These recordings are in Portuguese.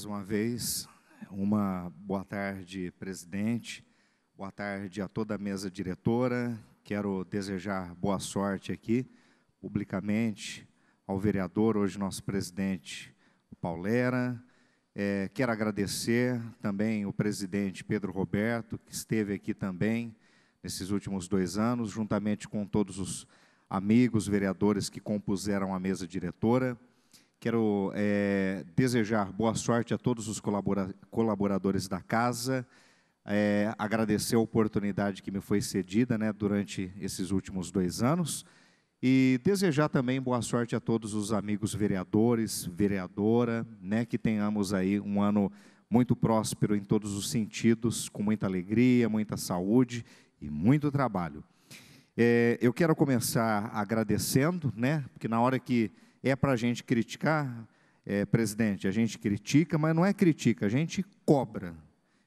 mais uma vez. Uma boa tarde, presidente. Boa tarde a toda a mesa diretora. Quero desejar boa sorte aqui, publicamente, ao vereador, hoje nosso presidente Paulera. É, quero agradecer também o presidente Pedro Roberto, que esteve aqui também nesses últimos dois anos, juntamente com todos os amigos vereadores que compuseram a mesa diretora. Quero é, desejar boa sorte a todos os colaboradores da casa, é, agradecer a oportunidade que me foi cedida né, durante esses últimos dois anos e desejar também boa sorte a todos os amigos vereadores, vereadora, né, que tenhamos aí um ano muito próspero em todos os sentidos, com muita alegria, muita saúde e muito trabalho. É, eu quero começar agradecendo, né, porque na hora que é para a gente criticar, é, presidente? A gente critica, mas não é critica, a gente cobra.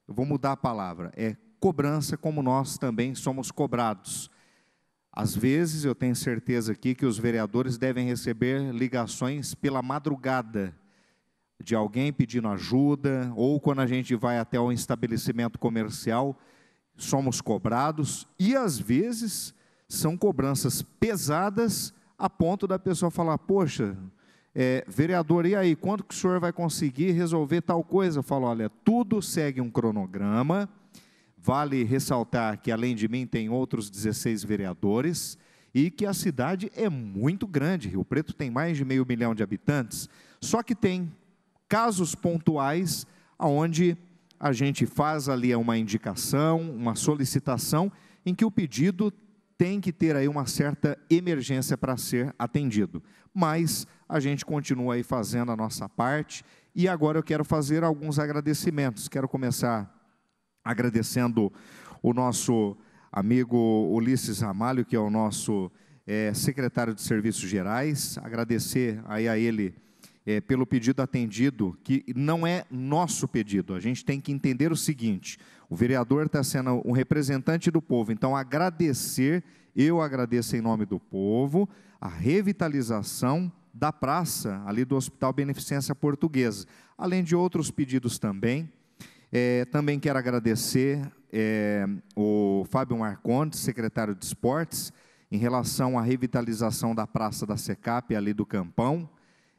Eu vou mudar a palavra. É cobrança, como nós também somos cobrados. Às vezes, eu tenho certeza aqui que os vereadores devem receber ligações pela madrugada de alguém pedindo ajuda, ou quando a gente vai até um estabelecimento comercial, somos cobrados e às vezes são cobranças pesadas a ponto da pessoa falar: Poxa, é, vereador, e aí, quando que o senhor vai conseguir resolver tal coisa? Eu falo: Olha, tudo segue um cronograma. Vale ressaltar que, além de mim, tem outros 16 vereadores e que a cidade é muito grande. Rio Preto tem mais de meio milhão de habitantes, só que tem casos pontuais onde a gente faz ali uma indicação, uma solicitação, em que o pedido tem que ter aí uma certa emergência para ser atendido. Mas a gente continua aí fazendo a nossa parte e agora eu quero fazer alguns agradecimentos. Quero começar agradecendo o nosso amigo Ulisses Ramalho, que é o nosso é, secretário de Serviços Gerais, agradecer aí a ele é, pelo pedido atendido, que não é nosso pedido. A gente tem que entender o seguinte: o vereador está sendo um representante do povo, então agradecer, eu agradeço em nome do povo, a revitalização da praça ali do Hospital Beneficência Portuguesa, além de outros pedidos também. É, também quero agradecer é, o Fábio Marcondes, secretário de Esportes, em relação à revitalização da Praça da Secap ali do Campão.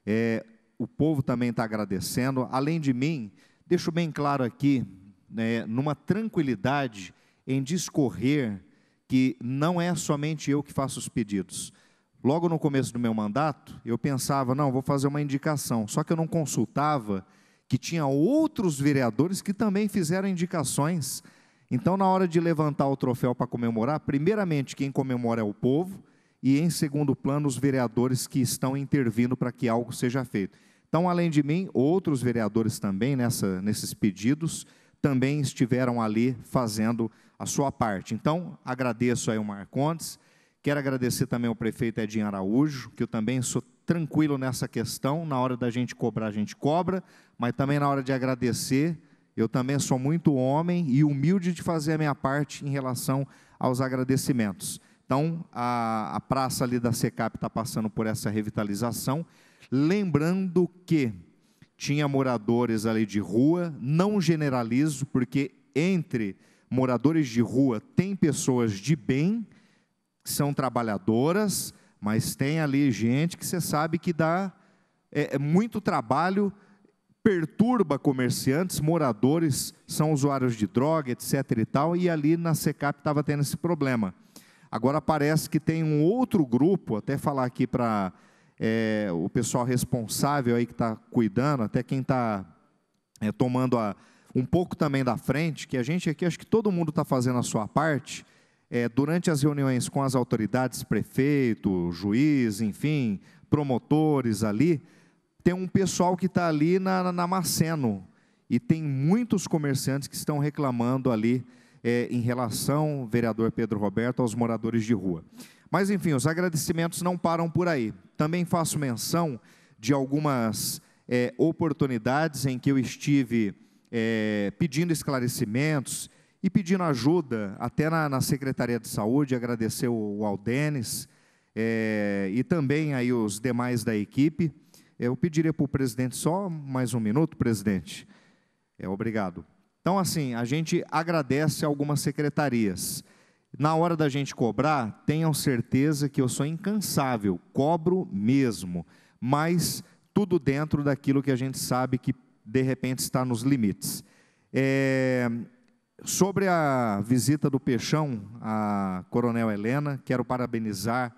É, o povo também está agradecendo. Além de mim, deixo bem claro aqui, né, numa tranquilidade em discorrer que não é somente eu que faço os pedidos. Logo no começo do meu mandato, eu pensava, não, vou fazer uma indicação, só que eu não consultava que tinha outros vereadores que também fizeram indicações. Então, na hora de levantar o troféu para comemorar, primeiramente quem comemora é o povo, e em segundo plano, os vereadores que estão intervindo para que algo seja feito. Então, além de mim, outros vereadores também nessa, nesses pedidos também estiveram ali fazendo a sua parte. Então, agradeço aí o Marcondes, quero agradecer também ao prefeito Edinho Araújo, que eu também sou tranquilo nessa questão, na hora da gente cobrar, a gente cobra, mas também na hora de agradecer, eu também sou muito homem e humilde de fazer a minha parte em relação aos agradecimentos. Então, a, a praça ali da SECAP está passando por essa revitalização, Lembrando que tinha moradores ali de rua, não generalizo, porque entre moradores de rua tem pessoas de bem, que são trabalhadoras, mas tem ali gente que você sabe que dá é, é muito trabalho, perturba comerciantes, moradores, são usuários de droga, etc. e tal, e ali na SECAP estava tendo esse problema. Agora parece que tem um outro grupo, até falar aqui para é, o pessoal responsável aí que está cuidando, até quem está é, tomando a, um pouco também da frente, que a gente aqui, acho que todo mundo está fazendo a sua parte, é, durante as reuniões com as autoridades, prefeito, juiz, enfim, promotores ali, tem um pessoal que está ali na, na Maceno, e tem muitos comerciantes que estão reclamando ali é, em relação, vereador Pedro Roberto, aos moradores de rua. Mas enfim, os agradecimentos não param por aí. Também faço menção de algumas é, oportunidades em que eu estive é, pedindo esclarecimentos e pedindo ajuda, até na, na Secretaria de Saúde, agradecer o, o Aldenes é, e também aí os demais da equipe. Eu pediria para o presidente só mais um minuto, presidente. É, obrigado. Então, assim, a gente agradece algumas secretarias na hora da gente cobrar, tenham certeza que eu sou incansável, cobro mesmo, mas tudo dentro daquilo que a gente sabe que de repente está nos limites. É, sobre a visita do Peixão a Coronel Helena, quero parabenizar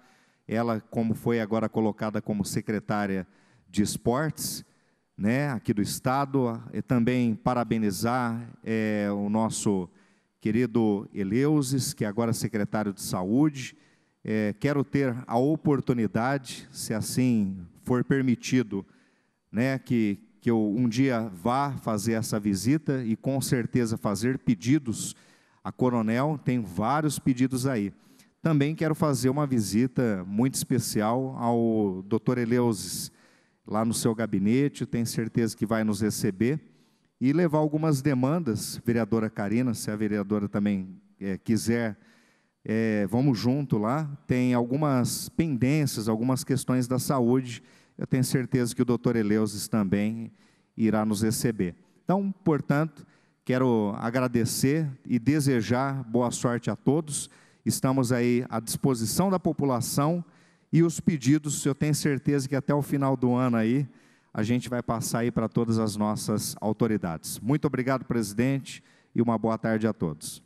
ela, como foi agora colocada como secretária de esportes, né, aqui do Estado, e também parabenizar é, o nosso querido Eleuses, que é agora secretário de Saúde. É, quero ter a oportunidade, se assim for permitido, né, que, que eu um dia vá fazer essa visita e com certeza fazer pedidos a Coronel, tem vários pedidos aí. Também quero fazer uma visita muito especial ao Dr. Eleuses, lá no seu gabinete, tenho certeza que vai nos receber e levar algumas demandas, vereadora Karina, se a vereadora também é, quiser, é, vamos junto lá. Tem algumas pendências, algumas questões da saúde. Eu tenho certeza que o doutor Eleusis também irá nos receber. Então, portanto, quero agradecer e desejar boa sorte a todos. Estamos aí à disposição da população e os pedidos, eu tenho certeza que até o final do ano aí a gente vai passar aí para todas as nossas autoridades. Muito obrigado, presidente, e uma boa tarde a todos.